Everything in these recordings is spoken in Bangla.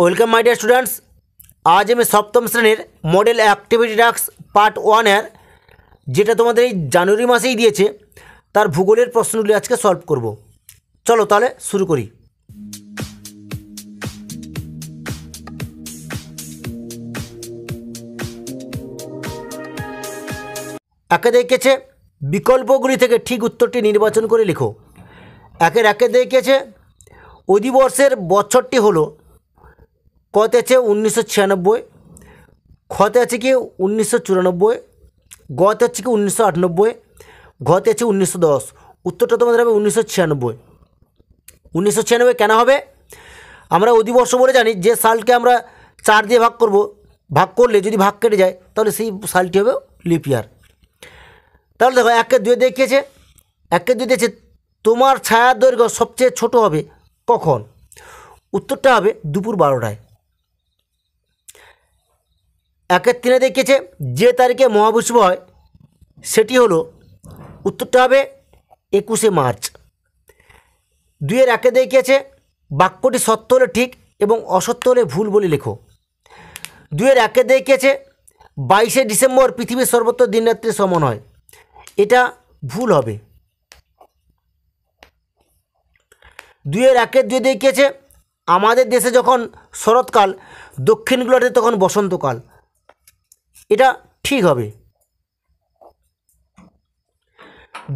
ওয়েলকাম মাই ডিয়ার স্টুডেন্টস আজ আমি সপ্তম শ্রেণীর মডেল অ্যাক্টিভিটি ডাক্স পার্ট ওয়ানের যেটা তোমাদের এই জানুয়ারি মাসেই দিয়েছে তার ভূগোলের প্রশ্নগুলি আজকে সলভ করব চলো তাহলে শুরু করি একে দেখেছে বিকল্পগুলি থেকে ঠিক উত্তরটি নির্বাচন করে লিখো একের একে দেখেছে অধিবর্ষের বছরটি হলো কতে আছে উনিশশো ছিয়ানব্বই খতে আছে কি উনিশশো চুরানব্বই গতে আছে কি উনিশশো আটানব্বই ঘতে আছে উনিশশো দশ উত্তরটা তোমাদের হবে উনিশশো ছিয়ানব্বই উনিশশো ছিয়ানব্বই কেন হবে আমরা অধিবর্ষ বলে জানি যে সালকে আমরা চার দিয়ে ভাগ করব ভাগ করলে যদি ভাগ কেটে যায় তাহলে সেই সালটি হবে লিপিয়ার তাহলে দেখো একে দুয়ে দেখিয়েছে একে দুয়ে দিয়েছে তোমার ছায়ার দৈর্ঘ্য সবচেয়ে ছোট হবে কখন উত্তরটা হবে দুপুর বারোটায় একের তিনে দেখিয়েছে যে তারিখে মহাবিশ্ব হয় সেটি হলো উত্তরটা হবে একুশে মার্চ দুইয়ের একে দেখিয়েছে বাক্যটি সত্য হলে ঠিক এবং অসত্য হলে ভুল বলে লেখো দুইয়ের একে দেখিয়েছে বাইশে ডিসেম্বর পৃথিবীর সর্বত্র দিনরাত্রি সমান হয় এটা ভুল হবে দুইয়ের একে দুই দেখিয়েছে আমাদের দেশে যখন শরৎকাল দক্ষিণ গোলার্ধে তখন বসন্তকাল এটা ঠিক হবে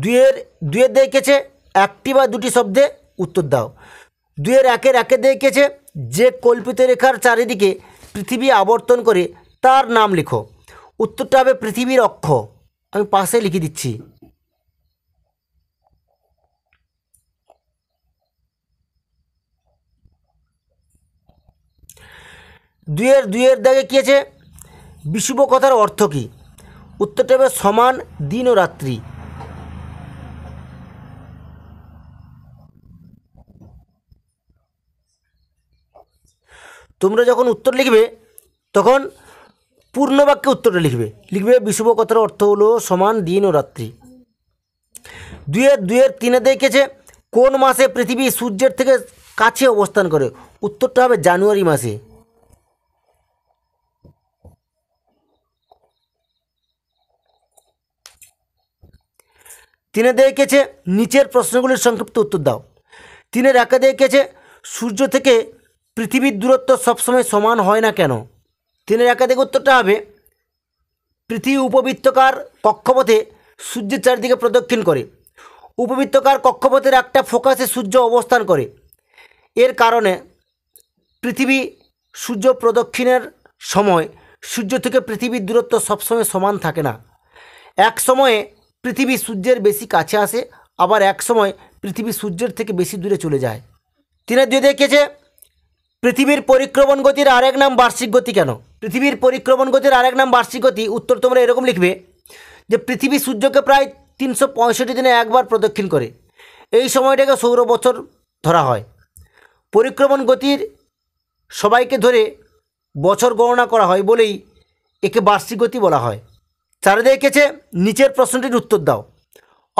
দুয়ের দুয়ের কেছে একটি বা দুটি শব্দে উত্তর দাও দুয়ের একের একে কেছে যে কল্পিত রেখার চারিদিকে পৃথিবী আবর্তন করে তার নাম লিখো উত্তরটা হবে পৃথিবীর অক্ষ আমি পাশে লিখে দিচ্ছি দুয়ের দুয়ের দাগে কী আছে বিষুব কথার অর্থ কী উত্তরটা হবে সমান দিন ও রাত্রি তোমরা যখন উত্তর লিখবে তখন পূর্ণ বাক্যে উত্তরটা লিখবে লিখবে বিষুব কথার অর্থ হলো সমান দিন ও রাত্রি দুয়ের দুয়ের তিনে দেখেছে কোন মাসে পৃথিবী সূর্যের থেকে কাছে অবস্থান করে উত্তরটা হবে জানুয়ারি মাসে তিনে দেখেছে নিচের প্রশ্নগুলির সংক্ষিপ্ত উত্তর দাও তিনের একে দেখেছে সূর্য থেকে পৃথিবীর দূরত্ব সবসময় সমান হয় না কেন তিনের একাধিক উত্তরটা হবে পৃথিবী উপবৃত্তকার কক্ষপথে সূর্যের চারিদিকে প্রদক্ষিণ করে উপবৃত্তকার কক্ষপথের একটা ফোকাসে সূর্য অবস্থান করে এর কারণে পৃথিবী সূর্য প্রদক্ষিণের সময় সূর্য থেকে পৃথিবীর দূরত্ব সবসময় সমান থাকে না এক সময়ে পৃথিবী সূর্যের বেশি কাছে আসে আবার এক সময় পৃথিবী সূর্যের থেকে বেশি দূরে চলে যায় তিনি দিয়ে দেখেছে পৃথিবীর পরিক্রমণ গতির আরেক নাম বার্ষিক গতি কেন পৃথিবীর পরিক্রমণ গতির আরেক নাম বার্ষিক গতি উত্তর তোমরা এরকম লিখবে যে পৃথিবী সূর্যকে প্রায় তিনশো পঁয়ষট্টি দিনে একবার প্রদক্ষিণ করে এই সময়টাকে সৌর বছর ধরা হয় পরিক্রমণ গতির সবাইকে ধরে বছর গণনা করা হয় বলেই একে বার্ষিক গতি বলা হয় চারিদিকে এঁকেছে নিচের প্রশ্নটির উত্তর দাও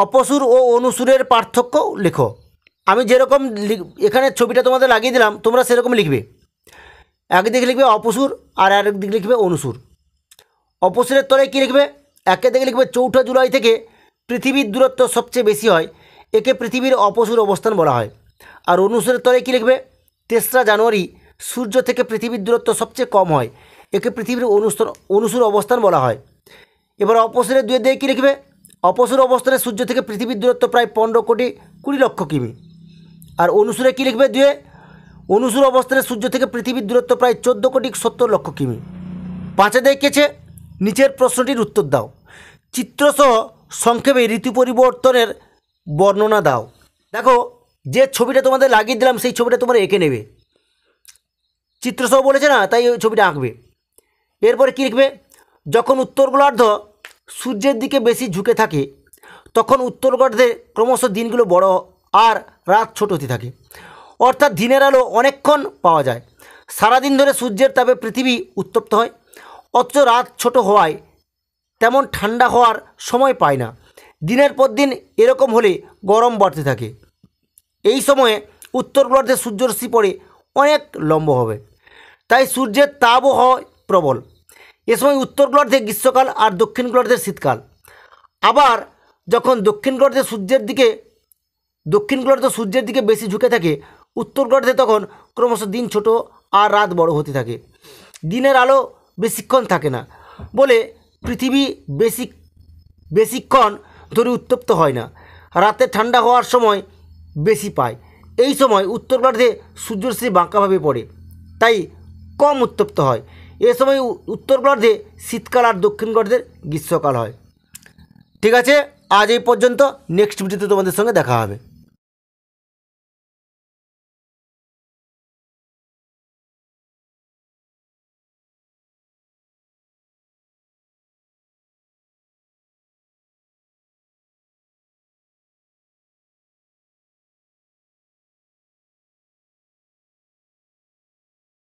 অপসুর ও অনুসুরের পার্থক্য লেখো আমি যেরকম এখানে ছবিটা তোমাদের লাগিয়ে দিলাম তোমরা সেরকম লিখবে একদিক লিখবে অপসুর আর আরেক লিখবে অনুসুর অপসুরের তলায় কী লিখবে একে দিকে লিখবে চৌঠা জুলাই থেকে পৃথিবীর দূরত্ব সবচেয়ে বেশি হয় একে পৃথিবীর অপসুর অবস্থান বলা হয় আর অনুসুরের তলায় কী লিখবে তেসরা জানুয়ারি সূর্য থেকে পৃথিবীর দূরত্ব সবচেয়ে কম হয় একে পৃথিবীর অনুসর অনুসুর অবস্থান বলা হয় এবার অপসরে দুয়ে দিয়ে কী লিখবে অপসর অবস্থানে সূর্য থেকে পৃথিবীর দূরত্ব প্রায় পনেরো কোটি কুড়ি লক্ষ কিমি আর অনুসুরে কী লিখবে দুয়ে অনুসুর অবস্থানে সূর্য থেকে পৃথিবীর দূরত্ব প্রায় চোদ্দো কোটি সত্তর লক্ষ কিমি পাঁচে দেখেছে নিচের প্রশ্নটির উত্তর দাও চিত্রসহ সংক্ষেপে ঋতু পরিবর্তনের বর্ণনা দাও দেখো যে ছবিটা তোমাদের লাগিয়ে দিলাম সেই ছবিটা তোমরা এঁকে নেবে চিত্রসহ বলেছে না তাই ওই ছবিটা আঁকবে এরপরে কী লিখবে যখন উত্তর গোলার্ধ সূর্যের দিকে বেশি ঝুঁকে থাকে তখন উত্তর গোলার্ধে ক্রমশ দিনগুলো বড় আর রাত ছোট হতে থাকে অর্থাৎ দিনের আলো অনেকক্ষণ পাওয়া যায় সারাদিন ধরে সূর্যের তাপে পৃথিবী উত্তপ্ত হয় অথচ রাত ছোট হওয়ায় তেমন ঠান্ডা হওয়ার সময় পায় না দিনের পর দিন এরকম হলে গরম বাড়তে থাকে এই সময়ে উত্তর গোলার্ধে সূর্যরশ্মি পড়ে অনেক লম্ব হবে তাই সূর্যের তাপও হয় প্রবল এ সময় উত্তর গোলার্ধে গ্রীষ্মকাল আর দক্ষিণ গোলার্ধের শীতকাল আবার যখন দক্ষিণ গোলার্ধে সূর্যের দিকে দক্ষিণ গোলার্ধ সূর্যের দিকে বেশি ঝুঁকে থাকে উত্তর গোলার্ধে তখন ক্রমশ দিন ছোট আর রাত বড় হতে থাকে দিনের আলো বেশিক্ষণ থাকে না বলে পৃথিবী বেশি বেশিক্ষণ ধরে উত্তপ্ত হয় না রাতে ঠান্ডা হওয়ার সময় বেশি পায় এই সময় উত্তর গোলার্ধে সূর্যশ্রী বাঁকাভাবে পড়ে তাই কম উত্তপ্ত হয় এ সময় উত্তর গর্ধে শীতকাল আর দক্ষিণ গর্ধের গ্রীষ্মকাল হয় ঠিক আছে আজ এই পর্যন্ত নেক্সট ভিডিওতে তোমাদের সঙ্গে দেখা হবে